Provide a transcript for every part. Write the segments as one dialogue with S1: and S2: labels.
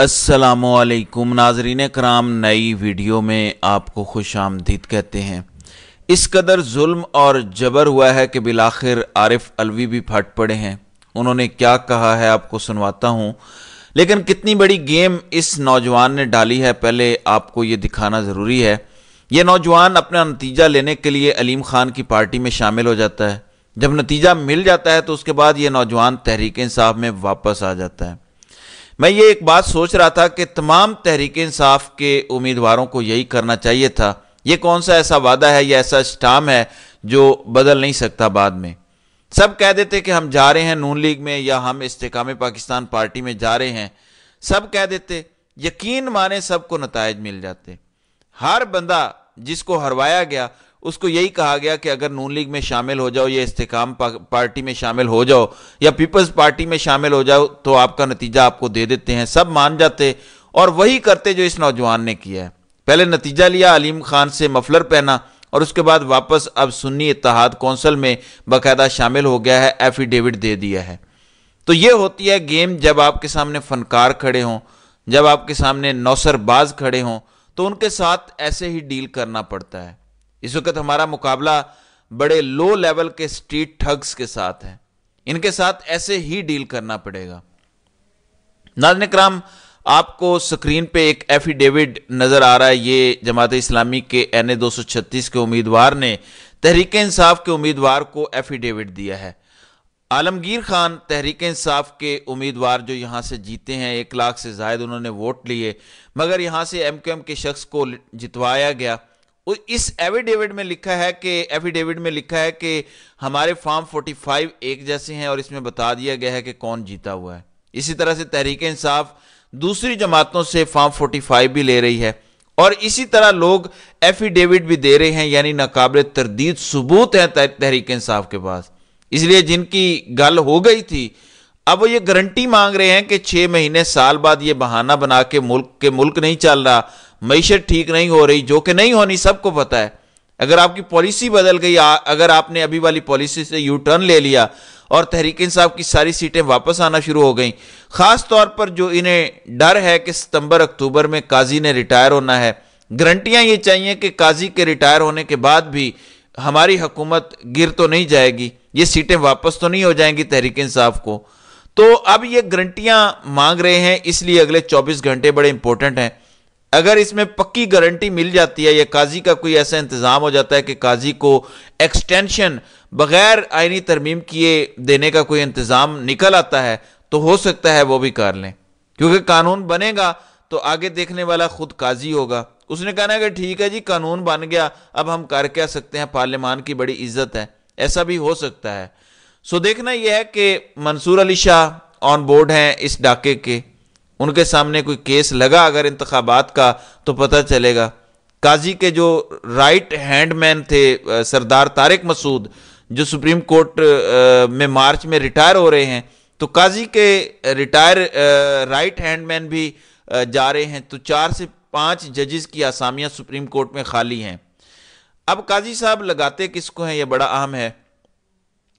S1: असलकुम नाजरीन कराम नई वीडियो में आपको खुश आमदीद कहते हैं इस कदर जुल्म और जबर हुआ है कि बिलाखिर आरिफ अलवी भी फट पड़े हैं उन्होंने क्या कहा है आपको सुनवाता हूँ लेकिन कितनी बड़ी गेम इस नौजवान ने डाली है पहले आपको ये दिखाना ज़रूरी है ये नौजवान अपना नतीजा लेने के लिए अलीम ख़ान की पार्टी में शामिल हो जाता है जब नतीजा मिल जाता है तो उसके बाद ये नौजवान तहरीक इंसाफ में वापस आ जाता है मैं ये एक बात सोच रहा था कि तमाम तहरीक इंसाफ के उम्मीदवारों को यही करना चाहिए था ये कौन सा ऐसा वादा है या ऐसा स्टाम है जो बदल नहीं सकता बाद में सब कह देते कि हम जा रहे हैं नून लीग में या हम इस्तेकाम पाकिस्तान पार्टी में जा रहे हैं सब कह देते यकीन माने सबको नतज मिल जाते हर बंदा जिसको हरवाया गया उसको यही कहा गया कि अगर नून लीग में शामिल हो जाओ या इस्तेकाम पार्टी में शामिल हो जाओ या पीपल्स पार्टी में शामिल हो जाओ तो आपका नतीजा आपको दे देते हैं सब मान जाते और वही करते जो इस नौजवान ने किया है पहले नतीजा लिया अलीम खान से मफलर पहना और उसके बाद वापस अब सुन्नी इतिहाद कौंसल में बाकायदा शामिल हो गया है एफिडेविट दे दिया है तो ये होती है गेम जब आपके सामने फनकार खड़े हों जब आपके सामने नौसरबाज खड़े हों तो उनके साथ ऐसे ही डील करना पड़ता है इस वक्त हमारा मुकाबला बड़े लो लेवल के स्ट्रीट ठग्स के साथ है इनके साथ ऐसे ही डील करना पड़ेगा नाजन कराम आपको स्क्रीन पे एक एफिडेविट नज़र आ रहा है ये जमात इस्लामी के एन ए दो सौ छत्तीस के उम्मीदवार ने तहरीक इंसाफ के उम्मीदवार को एफिडेविट दिया है आलमगीर खान तहरीक इंसाफ के उम्मीदवार जो यहाँ से जीते हैं एक लाख से जायद उन्होंने वोट लिए मगर यहाँ से एम क्यू एम के शख्स को जितवाया गया इस एफिडेविट में लिखा है कि एफिडेविट में लिखा है कि हमारे फॉर्म 45 एक जैसे हैं और इसमें बता दिया गया है कि कौन जीता हुआ है इसी तरह से तहरीक इंसाफ दूसरी जमातों से फॉर्म 45 भी ले रही है और इसी तरह लोग एफिडेविट भी दे रहे हैं यानी नाकबले तरदीद सबूत हैं तहरीक इंसाफ के पास इसलिए जिनकी गल हो गई थी अब वो ये गारंटी मांग रहे हैं कि छः महीने साल बाद ये बहाना बना के मुल्क के मुल्क नहीं चल रहा मीशत ठीक नहीं हो रही जो कि नहीं होनी सबको पता है अगर आपकी पॉलिसी बदल गई अगर आपने अभी वाली पॉलिसी से यू टर्न ले लिया और तहरीक इंसाफ की सारी सीटें वापस आना शुरू हो गई ख़ास तौर पर जो इन्हें डर है कि सितंबर अक्टूबर में काजी ने रिटायर होना है गारंटियाँ ये चाहिए कि काजी के रिटायर होने के बाद भी हमारी हुकूमत गिर तो नहीं जाएगी ये सीटें वापस तो नहीं हो जाएंगी तहरीक इंसाफ को तो अब ये गारंटियां मांग रहे हैं इसलिए अगले चौबीस घंटे बड़े इंपॉर्टेंट हैं अगर इसमें पक्की गारंटी मिल जाती है या काजी का कोई ऐसा इंतज़ाम हो जाता है कि काजी को एक्सटेंशन बगैर आइनी तरमीम किए देने का कोई इंतज़ाम निकल आता है तो हो सकता है वो भी कर लें क्योंकि कानून बनेगा तो आगे देखने वाला खुद काजी होगा उसने कहना कि ठीक है जी कानून बन गया अब हम कर क्या सकते हैं पार्लियामान की बड़ी इज्जत है ऐसा भी हो सकता है सो देखना यह है कि मंसूर अली शाह ऑन बोर्ड हैं इस डाके के उनके सामने कोई केस लगा अगर इंतबात का तो पता चलेगा काजी के जो राइट हैंडमैन थे सरदार तारिक मसूद जो सुप्रीम कोर्ट में मार्च में रिटायर हो रहे हैं तो काजी के रिटायर राइट हैंडमैन भी जा रहे हैं तो चार से पांच जजेस की आसामियां सुप्रीम कोर्ट में खाली हैं अब काजी साहब लगाते किसको हैं यह बड़ा अहम है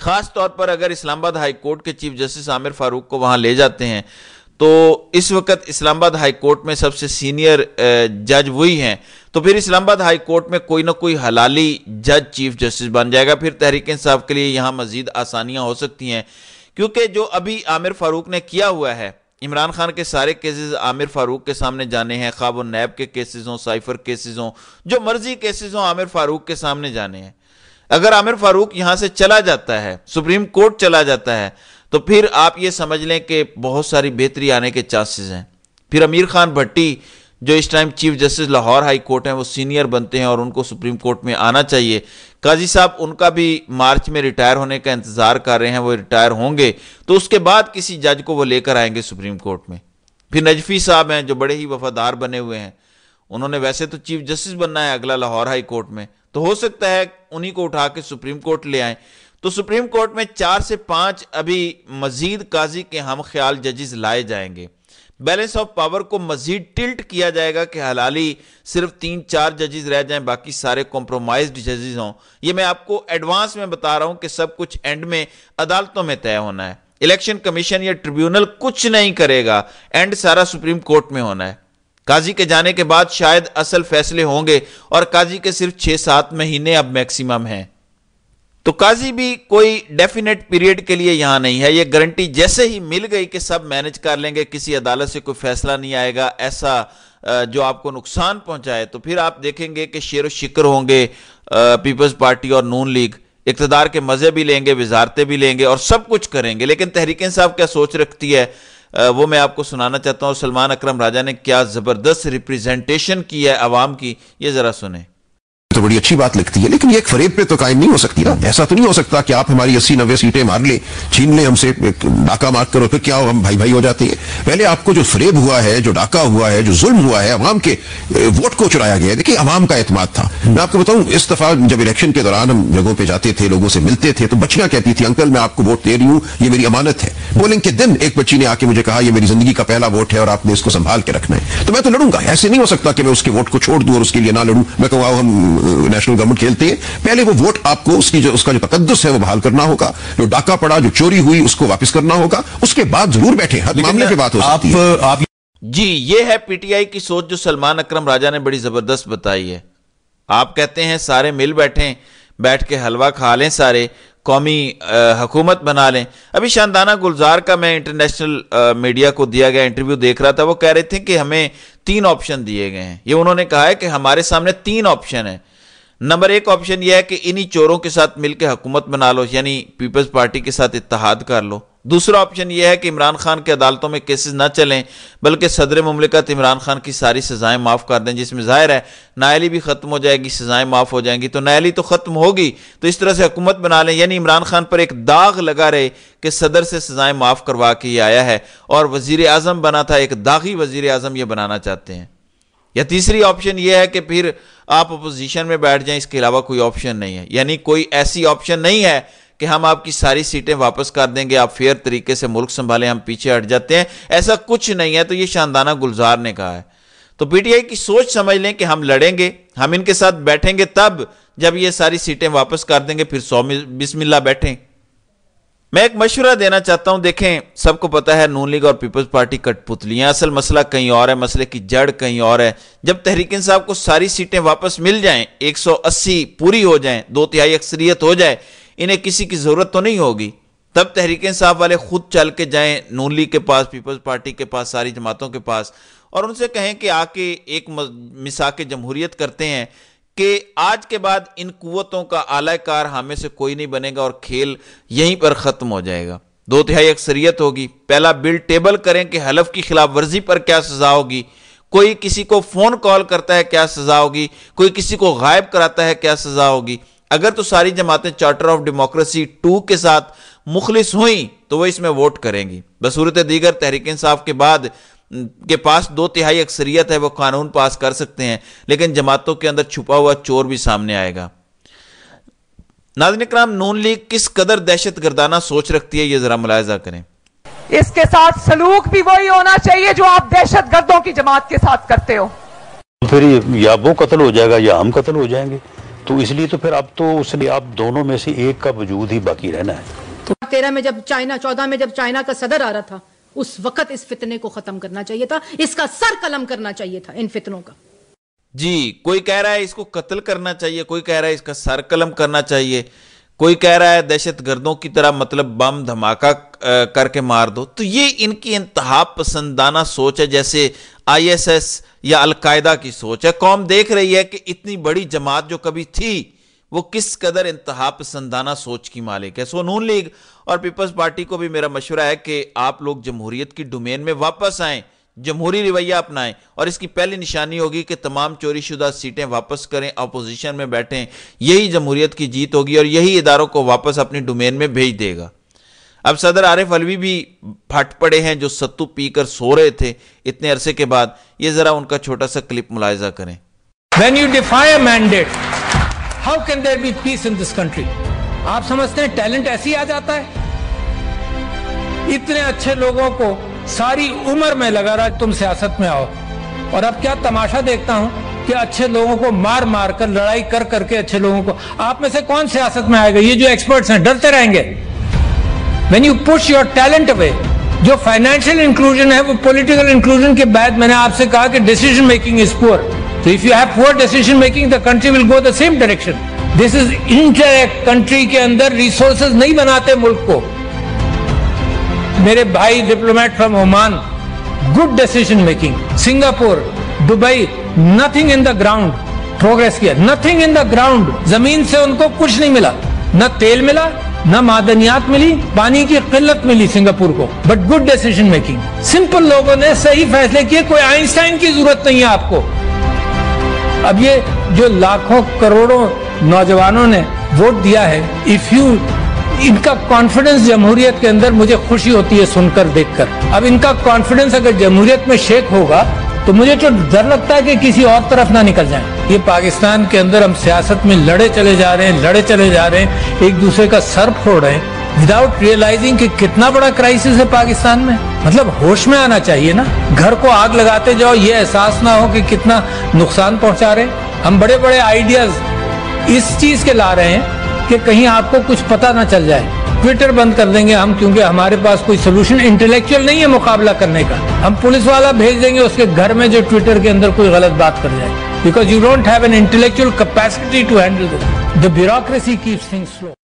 S1: ख़ास तौर पर अगर इस्लामाबाद हाई कोर्ट के चीफ जस्टिस आमिर फारूक को वहां ले जाते हैं तो इस वक्त इस्लामाबाद हाई कोर्ट में सबसे सीनियर जज वही हैं तो फिर इस्लामाबाद हाई कोर्ट में कोई ना कोई हलाली जज चीफ जस्टिस बन जाएगा फिर तहरीक इंसाफ के लिए यहाँ मजीद आसानियाँ हो सकती हैं क्योंकि जो अभी आमिर फारूक ने किया हुआ है इमरान खान के सारे केसेस आमिर फारूक के सामने जाने हैं ख्वाब नैब के केसेस हों साइफर केसेस हों जो मर्जी केसेस हों आमिर फारूक के सामने जाने हैं अगर आमिर फारूक यहां से चला जाता है सुप्रीम कोर्ट चला जाता है तो फिर आप ये समझ लें कि बहुत सारी बेहतरी आने के चांसेस हैं फिर अमीर खान भट्टी जो इस time chief justice Lahore high court हैं वो सीनियर बनते हैं और उनको सुप्रीम कोर्ट में आना चाहिए काजी साहब उनका भी मार्च में रिटायर होने का इंतज़ार कर रहे हैं वो रिटायर होंगे तो उसके बाद किसी जज को वो लेकर आएंगे सुप्रीम कोर्ट में फिर नजफी साहब हैं जो बड़े ही वफादार बने हुए हैं उन्होंने वैसे तो चीफ जस्टिस बनना है अगला लाहौर हाई कोर्ट में तो हो सकता है उन्हीं को उठा के सुप्रीम कोर्ट ले आए तो सुप्रीम कोर्ट में चार से पांच अभी मजीद काजी के हम ख्याल जजेस लाए जाएंगे बैलेंस ऑफ पावर को मजीद टिल्ट किया जाएगा कि हलाली सिर्फ तीन चार जजेस रह जाएं बाकी सारे कॉम्प्रोमाइज जजेस हों ये मैं आपको एडवांस में बता रहा हूं कि सब कुछ एंड में अदालतों में तय होना है इलेक्शन कमीशन या ट्रिब्यूनल कुछ नहीं करेगा एंड सारा सुप्रीम कोर्ट में होना है काजी के जाने के बाद शायद असल फैसले होंगे और काजी के सिर्फ छह सात महीने अब मैक्सिमम हैं तो काजी भी कोई डेफिनेट पीरियड के लिए यहां नहीं है यह गारंटी जैसे ही मिल गई कि सब मैनेज कर लेंगे किसी अदालत से कोई फैसला नहीं आएगा ऐसा जो आपको नुकसान पहुंचाए तो फिर आप देखेंगे कि शेर शिक्र होंगे पीपल्स पार्टी और नून लीग इकतदार के मजे भी लेंगे वजारतें भी लेंगे और सब कुछ करेंगे लेकिन तहरीक साहब क्या सोच रखती है वो मैं आपको सुनाना चाहता हूँ सलमान अक्रम राजा ने क्या ज़बरदस्त रिप्रेजेंटेशन की है आवाम की ये ज़रा सुने तो बड़ी अच्छी बात लगती है लेकिन ये एक फरेब पे तो कायम नहीं हो सकती ना ऐसा तो नहीं हो सकता कि आप हमारी अस्सी नब्बे सीटें मार ले छीन ले हमसे डाका मार करो फिर क्या हो हम भाई भाई हो जाते हैं पहले आपको जो फरेब हुआ है जो डाका हुआ है जो जुल्म हुआ है अवाम के वोट को चुराया गया देखिए अवाम का एतमाद था मैं आपको बताऊं इस दफा जब इलेक्शन के दौरान हम जगहों पर जाते थे लोगों से मिलते थे तो बच्चियां कहती थी अंकल मैं आपको वोट दे रही हूं ये मेरी अमानत है पोलिंग के दिन एक बच्ची ने आके मुझे कहा यह मेरी जिंदगी का पहला वोट है और आपने इसको संभाल के रखना है तो मैं तो लड़ूंगा ऐसे नहीं हो सकता कि मैं उसके वोट को छोड़ दूं और उसके लिए ना लड़ू मैं कहूँ हम नेशनल गवर्नमेंट खेलती है पहले वो वोट आपको उसकी जो उसका जो तकदस है वो बहाल करना होगा जो डाका पड़ा जो चोरी हुई उसको वापस करना होगा उसके बाद जरूर बैठे हर मामले की बात हो आप, है। आप जी ये है पीटीआई की सोच जो सलमान अक्रम राजा ने बड़ी जबरदस्त बताई है आप कहते हैं सारे मिल बैठे बैठ के हलवा खा लें सारे कौमी हकूमत बना लें अभी शानदाना गुलजार का मैं इंटरनेशनल मीडिया को दिया गया इंटरव्यू देख रहा था वो कह रहे थे कि हमें तीन ऑप्शन दिए गए हैं ये उन्होंने कहा है कि हमारे सामने तीन ऑप्शन है नंबर एक ऑप्शन यह है कि इन्हीं चोरों के साथ मिलकर हुकूमत बना लो यानी पीपल्स पार्टी के साथ इतिहाद कर लो दूसरा ऑप्शन यह है कि इमरान खान के अदालतों में केसेस ना चलें बल्कि सदर ममलिकत इमरान खान की सारी सज़ाएं माफ़ कर दें जिसमें ज़ाहिर है नायली भी ख़त्म हो जाएगी सज़ाएं माफ़ हो जाएंगी तो नायली तो ख़त्म होगी तो इस तरह से हुकूमत बना लें यानी इमरान खान पर एक दाग लगा रहे कि सदर से सज़ाएं माफ़ करवा के ये आया है और वजीर बना था एक दागी वजीर आजम ये बनाना चाहते हैं या तीसरी ऑप्शन यह है कि फिर आप अपोजिशन में बैठ जाएं इसके अलावा कोई ऑप्शन नहीं है यानी कोई ऐसी ऑप्शन नहीं है कि हम आपकी सारी सीटें वापस कर देंगे आप फेयर तरीके से मुल्क संभालें हम पीछे हट जाते हैं ऐसा कुछ नहीं है तो ये शानदाना गुलजार ने कहा है तो पीटीआई की सोच समझ लें कि हम लड़ेंगे हम इनके साथ बैठेंगे तब जब ये सारी सीटें वापस कर देंगे फिर सौ बिस्मिल्ला बैठें मैं एक मशवरा देना चाहता हूं देखें सबको पता है नून लीग और पीपल्स पार्टी कठपुतलियां असल मसला कहीं और है मसले की जड़ कहीं और है जब तहरीक साहब को सारी सीटें वापस मिल जाएं 180 पूरी हो जाएं दो तिहाई अक्सरियत हो जाए इन्हें किसी की ज़रूरत तो नहीं होगी तब तहरीक साहब वाले खुद चल के जाएं नून लीग के पास पीपल्स पार्टी के पास सारी जमातों के पास और उनसे कहें कि आके एक मिसा के जमहूरियत करते हैं कि आज के बाद इन कुतों का आलायकार हमें हाँ से कोई नहीं बनेगा और खेल यहीं पर ख़त्म हो जाएगा दो तिहाई अक्सरियत होगी पहला बिल टेबल करें कि हलफ की खिलाफ वर्जी पर क्या सज़ा होगी कोई किसी को फ़ोन कॉल करता है क्या सज़ा होगी कोई किसी को गायब कराता है क्या सज़ा होगी अगर तो सारी जमातें चार्टर ऑफ डेमोक्रेसी टू के साथ मुखलिस हुई तो वह इसमें वोट करेंगी बसूरत दीगर तहरीक इंसाफ के बाद के पास दो तिहाई अक्सरियत है वो कानून पास कर सकते हैं लेकिन जमातों के अंदर छुपा हुआ चोर भी सामने आएगा नाजन कराम नून लीग किस कदर दहशत गर्दाना सोच रखती है ये जरा मुलायजा करें
S2: इसके साथ सलूक भी वही होना चाहिए जो आप दहशत गर्दों की जमात के साथ करते हो फिर या वो कत्ल हो जाएगा या हम कत्ल हो जाएंगे तो इसलिए तो फिर अब तो उसने आप दोनों में से एक का वजूद ही बाकी रहना है तो तेरह में जब चाइना चौदह में जब चाइना का सदर आ रहा था उस वक्त इस फितने को खत्म करना चाहिए था इसका सर कलम करना चाहिए था इन फितनों का
S1: जी कोई कह रहा है इसको कत्ल करना चाहिए कोई कह रहा है इसका सर कलम करना चाहिए कोई कह रहा है दहशत गर्दों की तरह मतलब बम धमाका करके मार दो तो ये इनकी इंतहा पसंदाना सोच है जैसे आईएसएस या अलकायदा की सोच है कौम देख रही है कि इतनी बड़ी जमात जो कभी थी वो किस कदर इंतहा पसंदाना सोच की मालिक है सो नून लीग और पीपल्स पार्टी को भी मेरा मशवरा है कि आप लोग जमहूरियत की डोमेन में वापस आएँ जमहूरी रवैया अपनाएं और इसकी पहली निशानी होगी कि तमाम चोरीशुदा सीटें वापस करें अपोजिशन में बैठें यही जमहूरियत की जीत होगी और यही इदारों को वापस अपनी डोमेन में भेज देगा अब सदर आरिफ अलवी भी फट पड़े हैं जो सत्तू पीकर सो रहे थे इतने अरसे के बाद ये जरा उनका छोटा सा क्लिप मुलायजा करें
S2: When you defy a mandate, how can there be peace in this country आप समझते हैं टैलेंट ही आ जाता है इतने अच्छे लोगों को सारी उम्र में लगा रहा तुम सियासत में आओ और अब क्या तमाशा देखता हूं कि अच्छे लोगों को मार मार कर लड़ाई कर करके अच्छे लोगों को आप में से कौन सियासत में आएगा ये जो एक्सपर्ट्स हैं डरते रहेंगे when you push your talent away जो फाइनेंशियल इंक्लूजन है वो पॉलिटिकल इंक्लूजन के बाद मैंने आपसे कहा कि decision making is poor So if you have poor decision making, the country will go the same direction. This is indirect country के अंदर resources नहीं बनाते मुल्क को मेरे भाई diplomat from Oman, good decision making. Singapore, Dubai, nothing in the ground. Progress किया nothing in the ground. जमीन से उनको कुछ नहीं मिला न तेल मिला न मादनियात मिली पानी की किल्लत मिली सिंगापुर को but good decision making simple लोगों ने सही फैसले किए कोई आइंस्टाइन की जरूरत नहीं है आपको अब ये जो लाखों करोड़ों नौजवानों ने वोट दिया है इफ यू इनका कॉन्फिडेंस जमहूरियत के अंदर मुझे खुशी होती है सुनकर देखकर अब इनका कॉन्फिडेंस अगर जमहूरियत में शेक होगा तो मुझे तो डर लगता है कि किसी और तरफ ना निकल जाए ये पाकिस्तान के अंदर हम सियासत में लड़े चले जा रहे हैं लड़े चले जा रहे हैं एक दूसरे का सर फोड़ रहे हैं विदाउट रियलाइजिंग कि कितना बड़ा क्राइसिस है पाकिस्तान में मतलब होश में आना चाहिए ना घर को आग लगाते जाओ ये एहसास ना हो कि कितना नुकसान पहुंचा रहे हम बड़े बड़े आइडियाज इस चीज के ला रहे हैं कि कहीं आपको कुछ पता ना चल जाए ट्विटर बंद कर देंगे हम क्योंकि हमारे पास कोई सोल्यूशन इंटेलेक्चुअल नहीं है मुकाबला करने का हम पुलिस वाला भेज देंगे उसके घर में जो ट्विटर के अंदर कोई गलत बात कर जाए because you don't have an intellectual capacity to handle the bureaucracy keeps things slow